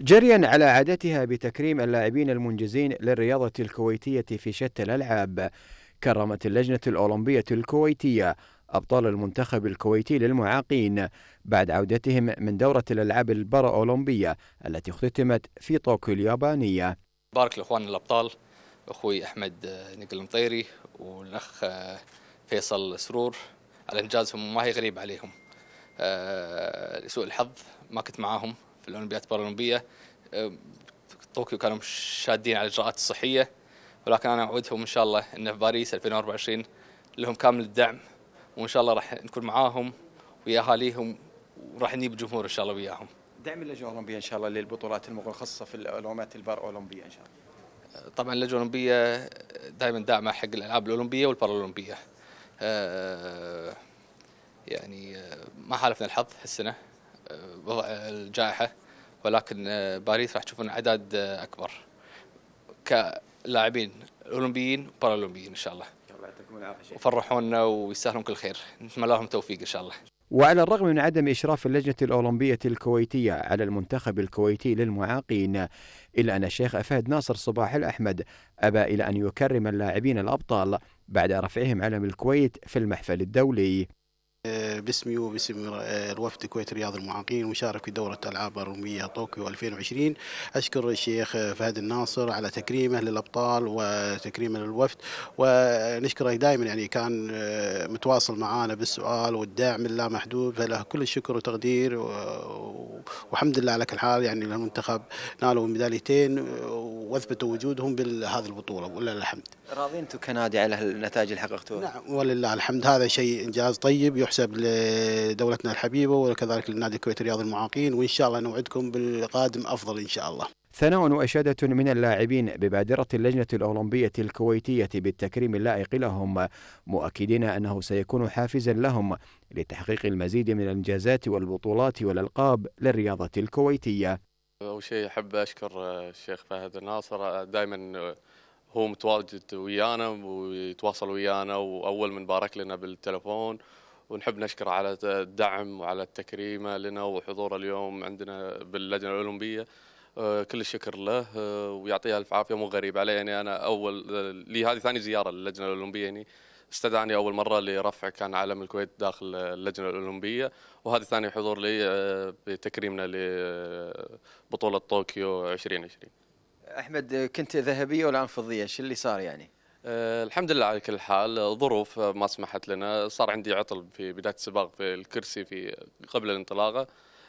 جريا على عادتها بتكريم اللاعبين المنجزين للرياضة الكويتية في شتى الألعاب كرمت اللجنة الأولمبية الكويتية أبطال المنتخب الكويتي للمعاقين بعد عودتهم من دورة الألعاب أولمبية التي اختتمت في طوكيو اليابانية بارك لإخوان الأبطال أخوي أحمد نقل مطيري والأخ فيصل سرور على إنجازهم ما هي غريب عليهم آه، لسوء الحظ ما كنت معاهم في الاولمبيات البارالمبيه طوكيو كانوا شادين على الاجراءات الصحيه ولكن انا اعودهم ان شاء الله ان في باريس 2024 لهم كامل الدعم وان شاء الله راح نكون معاهم ويا اهاليهم وراح نجيب جمهور ان شاء الله وياهم. دعم اللجنه الاولمبيه ان شاء الله للبطولات المخصصه في الاولمبيات البار اولمبيه ان شاء الله. طبعا اللجنه الاولمبيه دائما داعمه حق الالعاب الاولمبيه والبارالمبيه. أه، يعني أه، ما حالفنا الحظ هالسنه أه، وضع الجائحه ولكن آه، باريس راح تشوفون اعداد آه، اكبر كلاعبين اولمبيين وبارالمبيين ان شاء الله الله يعطيكم العافيه وفرحونا ويستاهلون كل خير نتمنى لهم التوفيق ان شاء الله وعلى الرغم من عدم إشراف اللجنة الأولمبية الكويتية على المنتخب الكويتي للمعاقين إلا أن الشيخ افهد ناصر صباح الأحمد أبى إلى أن يكرم اللاعبين الأبطال بعد رفعهم علم الكويت في المحفل الدولي آه، باسمي وباسم آه، الوفد الكويت رياض المعاقين المشارك في دورة ألعاب الرومية طوكيو 2020 أشكر الشيخ فهد الناصر على تكريمه للأبطال وتكريمه للوفد ونشكره دائما يعني كان آه، متواصل معنا بالسؤال والدعم اللا محدود فله كل الشكر وتقدير والحمد لله على كل حال يعني المنتخب نالوا ميداليتين واثبتوا وجودهم بهذه البطوله ولله الحمد. راضين انتم كنادي على النتائج اللي حققتوها؟ نعم ولله الحمد هذا شيء انجاز طيب يحسن حساب لدولتنا الحبيبة وكذلك للنادي الكويتي رياض المعاقين وإن شاء الله نوعدكم بالقادم أفضل إن شاء الله ثناء وإشادة من اللاعبين ببادرة اللجنة الأولمبية الكويتية بالتكريم اللائق لهم مؤكدين أنه سيكون حافزا لهم لتحقيق المزيد من الإنجازات والبطولات والألقاب للرياضة الكويتية أول شيء أحب أشكر الشيخ فهد الناصر دائما هو متواجد ويانا ويتواصل ويانا وأول من بارك لنا بالتلفون ونحب نشكره على الدعم وعلى التكريم لنا وحضوره اليوم عندنا باللجنه الاولمبيه آه، كل الشكر له آه، ويعطيه الف عافيه مو غريب علي يعني انا اول آه، لي هذه ثاني زياره للجنه الاولمبيه يعني استدعاني اول مره لرفع كان علم الكويت داخل اللجنه الاولمبيه وهذه ثاني حضور لي بتكريمنا لبطوله طوكيو 2020 احمد كنت ذهبيه والان فضيه شو اللي صار يعني آه، الحمد لله على كل حال آه، ظروف آه، ما سمحت لنا صار عندي عطل في بدايه السباق في الكرسي في قبل الانطلاقه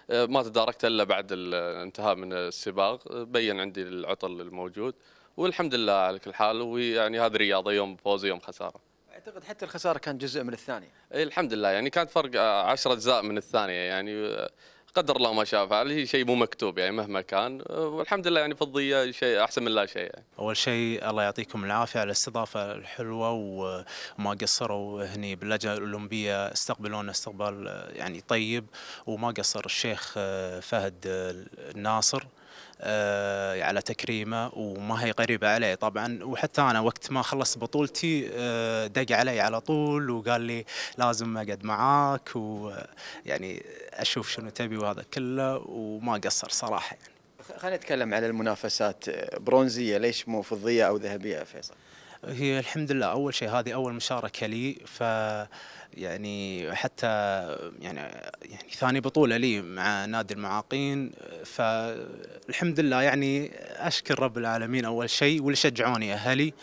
ما تداركت الا بعد الانتهاء من السباق بين عندي العطل الموجود والحمد لله على كل حال ويعني هذه رياضه يوم فوز يوم خساره اعتقد حتى الخساره كان جزء من الثانيه اي الحمد لله يعني كانت فرق عشرة اجزاء من الثانيه يعني قدر الله ما شاء فعل شيء مو مكتوب يعني مهما كان والحمد لله يعني فضيه شيء احسن من لا شيء يعني. اول شيء الله يعطيكم العافيه على الاستضافه الحلوه وما قصروا هني باللجنه الاولمبيه استقبلونا استقبال يعني طيب وما قصر الشيخ فهد الناصر آه، على تكريمه وما هي قريبه علي طبعا وحتى انا وقت ما خلصت بطولتي آه، دق علي على طول وقال لي لازم اقعد معاك ويعني آه، اشوف شنو تبي وهذا كله وما قصر صراحه يعني خلينا نتكلم على المنافسات برونزيه ليش مو فضيه او ذهبيه فيصل؟ هي الحمد لله اول شيء هذه اول مشاركه لي ف يعني حتى يعني يعني ثاني بطوله لي مع نادي المعاقين فالحمد لله يعني اشكر رب العالمين اول شيء واللي شجعوني اهلي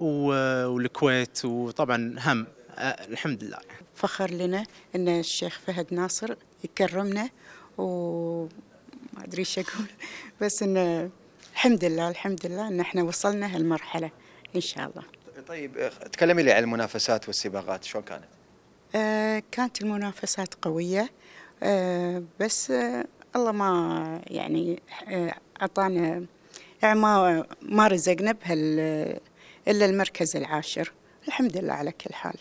والكويت وطبعا هم الحمد لله فخر لنا ان الشيخ فهد ناصر يكرمنا و ما ادري ايش اقول بس انه الحمد لله الحمد لله ان احنا وصلنا هالمرحله ان شاء الله طيب تكلمي لي عن المنافسات والسباقات شلون كانت آه كانت المنافسات قويه آه بس آه الله ما يعني آه، اعطانا يعني ما ما رزقنا بهال آه، الا المركز العاشر الحمد لله على كل حال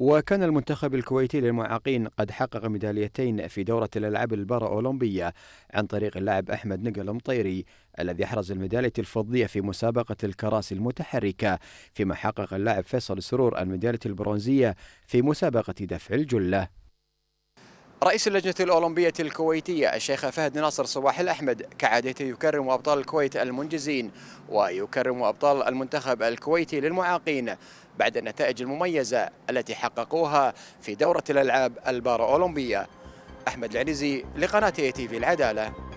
وكان المنتخب الكويتي للمعاقين قد حقق ميداليتين في دورة الألعاب أولمبية عن طريق اللاعب أحمد نقل المطيري الذي أحرز الميدالية الفضية في مسابقة الكراسي المتحركة فيما حقق اللاعب فيصل سرور الميدالية البرونزية في مسابقة دفع الجلة رئيس اللجنة الأولمبية الكويتية الشيخ فهد ناصر صباح الأحمد كعادته يكرم أبطال الكويت المنجزين ويكرم أبطال المنتخب الكويتي للمعاقين بعد النتائج المميزة التي حققوها في دورة الألعاب البارا أولمبية أحمد العنزي لقناة اي تي في العدالة